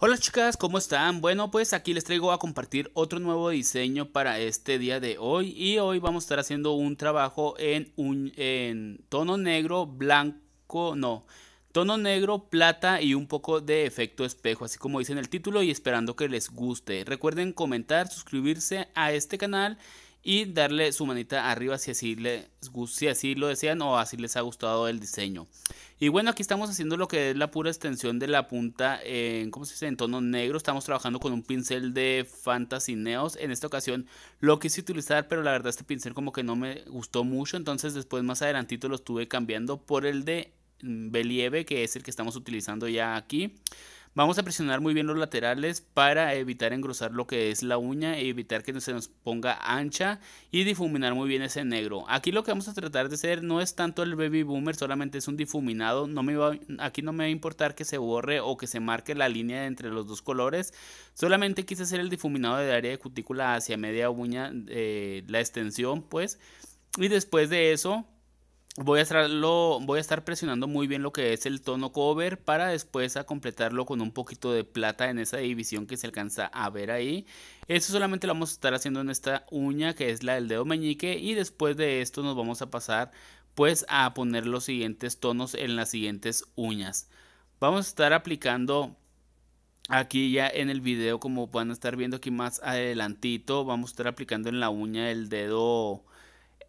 Hola chicas, ¿cómo están? Bueno, pues aquí les traigo a compartir otro nuevo diseño para este día de hoy y hoy vamos a estar haciendo un trabajo en un tono negro, blanco, no, tono negro, plata y un poco de efecto espejo, así como dice en el título y esperando que les guste. Recuerden comentar, suscribirse a este canal y darle su manita arriba si así, les, así lo desean o así les ha gustado el diseño. Y bueno, aquí estamos haciendo lo que es la pura extensión de la punta en, ¿cómo se dice? en tono negro. Estamos trabajando con un pincel de Fantasy Neos. En esta ocasión lo quise utilizar, pero la verdad este pincel como que no me gustó mucho. Entonces después más adelantito lo estuve cambiando por el de mm, Believe, que es el que estamos utilizando ya aquí. Vamos a presionar muy bien los laterales para evitar engrosar lo que es la uña y evitar que se nos ponga ancha y difuminar muy bien ese negro. Aquí lo que vamos a tratar de hacer no es tanto el baby boomer, solamente es un difuminado. aquí no me va a importar que se borre o que se marque la línea entre los dos colores. Solamente quise hacer el difuminado de área de cutícula hacia media uña, eh, la extensión pues. Y después de eso voy a, voy a estar presionando muy bien lo que es el tono cover para después a completarlo con un poquito de plata en esa división que se alcanza a ver ahí. Eso solamente lo vamos a estar haciendo en esta uña que es la del dedo meñique y después de esto nos vamos a pasar pues a poner los siguientes tonos en las siguientes uñas. Vamos a estar aplicando aquí ya en el video como van a estar viendo aquí más adelantito vamos a estar aplicando en la uña el dedo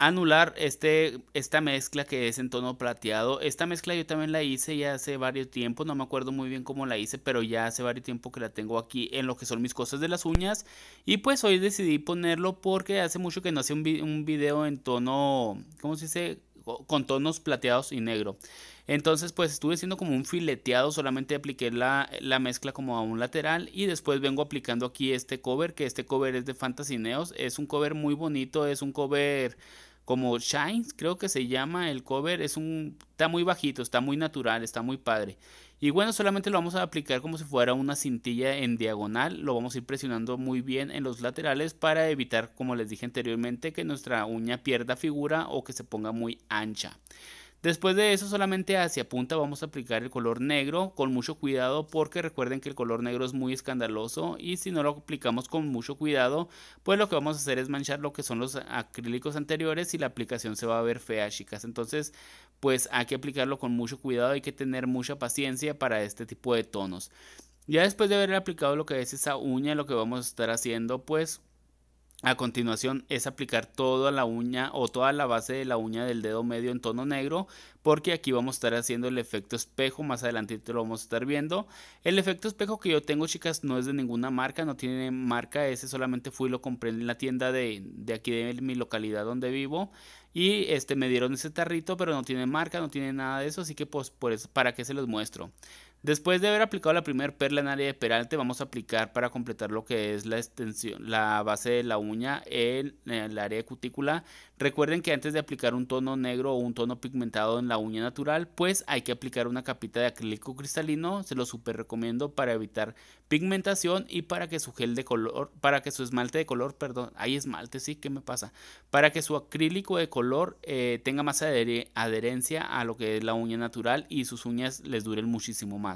anular este, esta mezcla que es en tono plateado. Esta mezcla yo también la hice ya hace varios tiempos no me acuerdo muy bien cómo la hice, pero ya hace varios tiempo que la tengo aquí en lo que son mis cosas de las uñas. Y pues hoy decidí ponerlo porque hace mucho que no hacía un, video en tono, ¿cómo se dice? Con tonos plateados y negro. Entonces, pues estuve haciendo como un fileteado, solamente apliqué la, la, mezcla como a un lateral y después vengo aplicando aquí este cover, que este cover es de Fantasy Neos, es un cover muy bonito, es un cover como Shines, creo que se llama el cover, es un está muy bajito, está muy natural, está muy padre. Y bueno, solamente lo vamos a aplicar como si fuera una cintilla en diagonal, lo vamos a ir presionando muy bien en los laterales para evitar, como les dije anteriormente, que nuestra uña pierda figura o que se ponga muy ancha. Después de eso solamente hacia punta vamos a aplicar el color negro con mucho cuidado porque recuerden que el color negro es muy escandaloso y si no lo aplicamos con mucho cuidado pues lo que vamos a hacer es manchar lo que son los acrílicos anteriores y la aplicación se va a ver fea chicas entonces pues hay que aplicarlo con mucho cuidado hay que tener mucha paciencia para este tipo de tonos ya después de haber aplicado lo que es esa uña lo que vamos a estar haciendo pues a continuación es aplicar toda la uña o toda la base de la uña del dedo medio en tono negro porque aquí vamos a estar haciendo el efecto espejo, más adelante te lo vamos a estar viendo. El efecto espejo que yo tengo chicas no es de ninguna marca, no tiene marca, ese solamente fui y lo compré en la tienda de, de aquí de mi localidad donde vivo y este me dieron ese tarrito pero no tiene marca, no tiene nada de eso, así que pues por eso, para qué se los muestro. Después de haber aplicado la primera perla en área de peralte, vamos a aplicar para completar lo que es la extensión, la base de la uña en el área de cutícula. Recuerden que antes de aplicar un tono negro o un tono pigmentado en la uña natural, pues hay que aplicar una capita de acrílico cristalino. Se lo super recomiendo para evitar pigmentación y para que su gel de color, para que su esmalte de color, perdón, hay esmalte, sí, ¿qué me pasa? Para que su acrílico de color eh, tenga más adherencia a lo que es la uña natural y sus uñas les duren muchísimo más.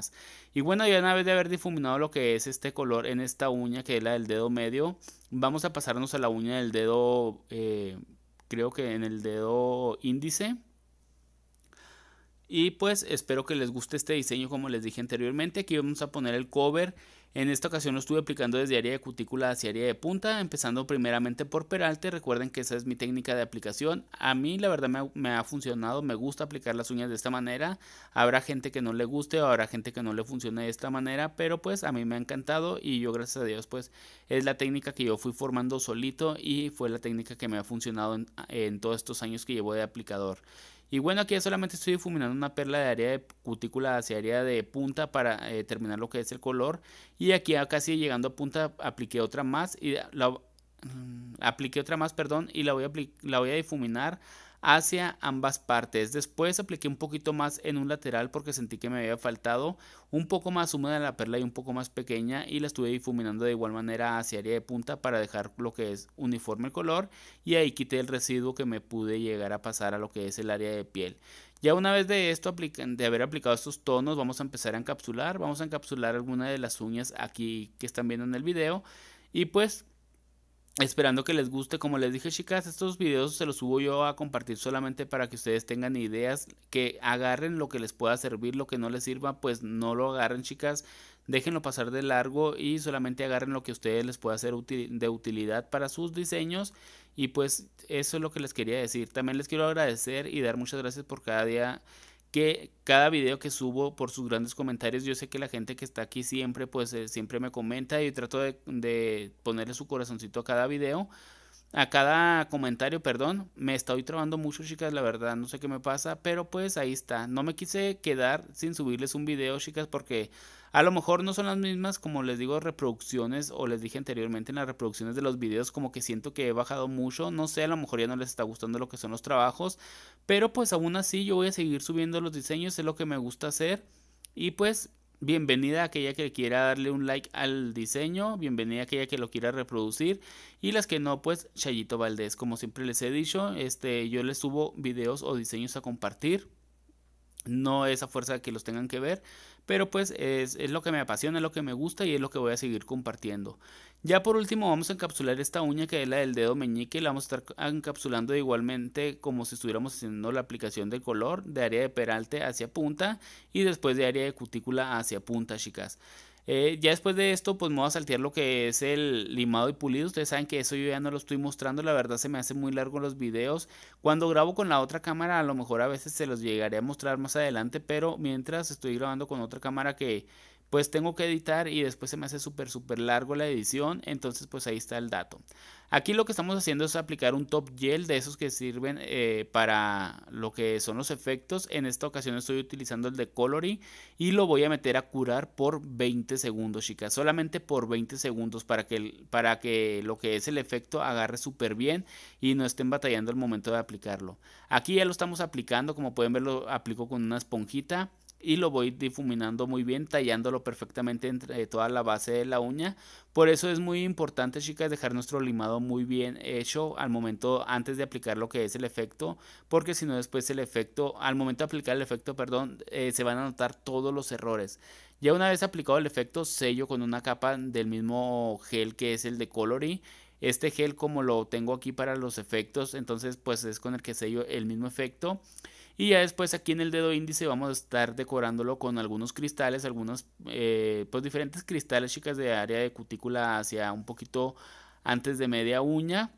Y bueno, ya una vez de haber difuminado lo que es este color en esta uña, que es la del dedo medio, vamos a pasarnos a la uña del dedo, eh, creo que en el dedo índice. Y pues espero que les guste este diseño como les dije anteriormente. Aquí vamos a poner el cover en esta ocasión lo estuve aplicando desde área de cutícula hacia área de punta, empezando primeramente por peralte. Recuerden que esa es mi técnica de aplicación. A mí la verdad me, ha funcionado, me gusta aplicar las uñas de esta manera. Habrá gente que no le guste o habrá gente que no le funcione de esta manera, pero pues a mí me ha encantado y yo gracias a Dios pues es la técnica que yo fui formando solito y fue la técnica que me ha funcionado en todos estos años que llevo de aplicador. Y bueno, aquí solamente estoy difuminando una perla de área de cutícula hacia área de punta para eh, determinar lo que es el color. Y aquí casi llegando a punta apliqué otra más y la, mm, apliqué otra más, perdón, y la voy a, la voy a difuminar hacia ambas partes. Después apliqué un poquito más en un lateral porque sentí que me había faltado un poco más húmeda la perla y un poco más pequeña y la estuve difuminando de igual manera hacia área de punta para dejar lo que es uniforme el color y ahí quité el residuo que me pude llegar a pasar a lo que es el área de piel. Ya una vez de esto, de haber aplicado estos tonos, vamos a empezar a encapsular. Vamos a encapsular alguna de las uñas aquí que están viendo en el video. Y pues Esperando que les guste, como les dije chicas, estos videos se los subo yo a compartir solamente para que ustedes tengan ideas, que agarren lo que les pueda servir, lo que no les sirva, pues no lo agarren chicas, déjenlo pasar de largo y solamente agarren lo que a ustedes les pueda ser de utilidad para sus diseños y pues eso es lo que les quería decir. También les quiero agradecer y dar muchas gracias por cada día que cada video que subo por sus grandes comentarios, yo sé que la gente que está aquí siempre, pues eh, siempre me comenta y trato de, de, ponerle su corazoncito a cada video, a cada comentario, perdón. Me estoy trabando mucho, chicas, la verdad, no sé qué me pasa, pero pues ahí está. No me quise quedar sin subirles un video, chicas, porque a lo mejor no son las mismas, como les digo, reproducciones o les dije anteriormente en las reproducciones de los videos, como que siento que he bajado mucho, no sé, a lo mejor ya no les está gustando lo que son los trabajos, pero pues aún así yo voy a seguir subiendo los diseños, es lo que me gusta hacer y pues bienvenida a aquella que quiera darle un like al diseño, bienvenida a aquella que lo quiera reproducir y las que no, pues Chayito Valdés, como siempre les he dicho, este, yo les subo videos o diseños a compartir no es a fuerza que los tengan que ver, pero pues es, lo que me apasiona, es lo que me gusta y es lo que voy a seguir compartiendo. Ya por último vamos a encapsular esta uña que es la del dedo meñique, la vamos a estar encapsulando igualmente como si estuviéramos haciendo la aplicación del color de área de peralte hacia punta y después de área de cutícula hacia punta, chicas. Eh, ya después de esto, pues me voy a saltear lo que es el limado y pulido. Ustedes saben que eso yo ya no lo estoy mostrando. La verdad se me hace muy largo los videos. Cuando grabo con la otra cámara, a lo mejor a veces se los llegaré a mostrar más adelante. Pero mientras estoy grabando con otra cámara que pues tengo que editar y después se me hace súper, súper largo la edición. Entonces, pues ahí está el dato. Aquí lo que estamos haciendo es aplicar un top gel de esos que sirven eh, para lo que son los efectos. En esta ocasión estoy utilizando el de Colory y lo voy a meter a curar por 20 segundos, chicas. Solamente por 20 segundos para que, para que lo que es el efecto agarre súper bien y no estén batallando el momento de aplicarlo. Aquí ya lo estamos aplicando, como pueden ver lo aplico con una esponjita y lo voy difuminando muy bien, tallándolo perfectamente entre eh, toda la base de la uña. Por eso es muy importante, chicas, dejar nuestro limado muy bien hecho al momento antes de aplicar lo que es el efecto, porque si no después el efecto, al momento de aplicar el efecto, perdón, eh, se van a notar todos los errores. Ya una vez aplicado el efecto, sello con una capa del mismo gel que es el de Colory este gel como lo tengo aquí para los efectos entonces pues es con el que sello el mismo efecto y ya después aquí en el dedo índice vamos a estar decorándolo con algunos cristales, algunos eh, pues diferentes cristales chicas de área de cutícula hacia un poquito antes de media uña.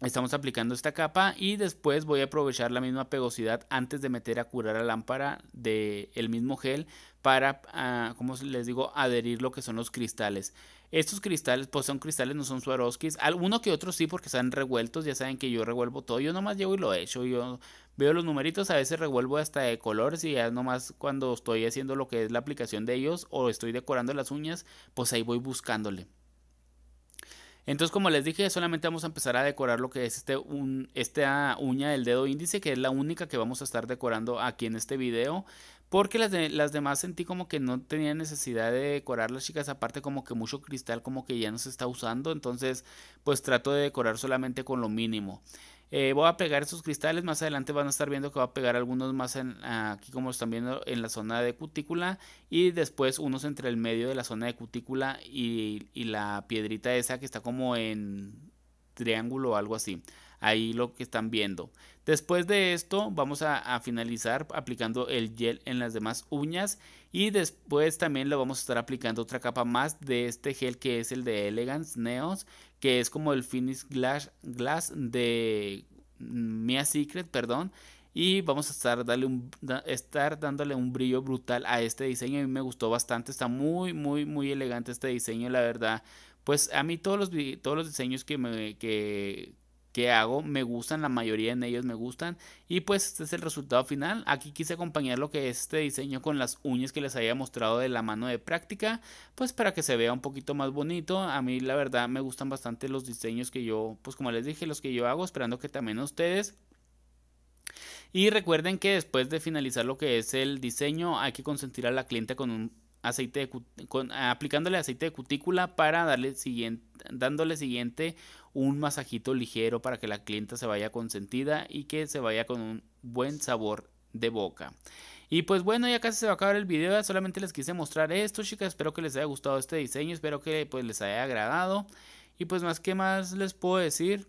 Estamos aplicando esta capa y después voy a aprovechar la misma pegosidad antes de meter a curar la lámpara del el mismo gel para, ah, como les digo, adherir lo que son los cristales. Estos cristales, pues son cristales, no son Swarovskis. Alguno que otro sí, porque están revueltos. Ya saben que yo revuelvo todo. Yo nomás llevo y lo he hecho Yo veo los numeritos, a veces revuelvo hasta de colores. Y ya nomás cuando estoy haciendo lo que es la aplicación de ellos o estoy decorando las uñas, pues ahí voy buscándole. Entonces, como les dije, solamente vamos a empezar a decorar lo que es este un, esta uña del dedo índice, que es la única que vamos a estar decorando aquí en este video. Porque las, las demás sentí como que no tenía necesidad de decorar las chicas, aparte como que mucho cristal como que ya no se está usando, entonces pues trato de decorar solamente con lo mínimo. Eh, voy a pegar esos cristales, más adelante van a estar viendo que voy a pegar algunos más en, aquí como están viendo en la zona de cutícula y después unos entre el medio de la zona de cutícula y, y la piedrita esa que está como en triángulo o algo así ahí lo que están viendo. Después de esto vamos a, finalizar aplicando el gel en las demás uñas y después también le vamos a estar aplicando otra capa más de este gel que es el de Elegance Neos que es como el Finish Glass, glass de mm, Mia Secret, perdón. Y vamos a estar, dándole un brillo brutal a este diseño. A mí me gustó bastante. Está muy, muy, muy elegante este diseño, la verdad. Pues a mí todos los, todos los diseños que, me, que, que hago, me gustan, la mayoría de ellos me gustan y pues este es el resultado final. Aquí quise acompañar lo que es este diseño con las uñas que les había mostrado de la mano de práctica, pues para que se vea un poquito más bonito. A mí la verdad me gustan bastante los diseños que yo, pues como les dije, los que yo hago, esperando que también a ustedes. Y recuerden que después de finalizar lo que es el diseño, hay que consentir a la cliente con un aceite aplicándole aceite de cutícula para darle siguiente, dándole siguiente un masajito ligero para que la clienta se vaya consentida y que se vaya con un buen sabor de boca. Y pues bueno, ya casi se va a acabar el video, solamente les quise mostrar esto, chicas, espero que les haya gustado este diseño, espero que pues les haya agradado. Y pues más que más les puedo decir,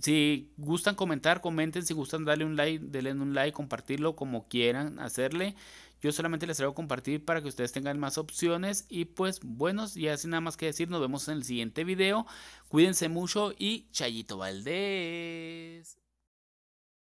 si gustan comentar, comenten, si gustan darle un like, denle un like, compartirlo como quieran hacerle. Yo solamente les traigo compartir para que ustedes tengan más opciones. Y pues bueno, ya sin nada más que decir, nos vemos en el siguiente video. Cuídense mucho y Chayito Valdés.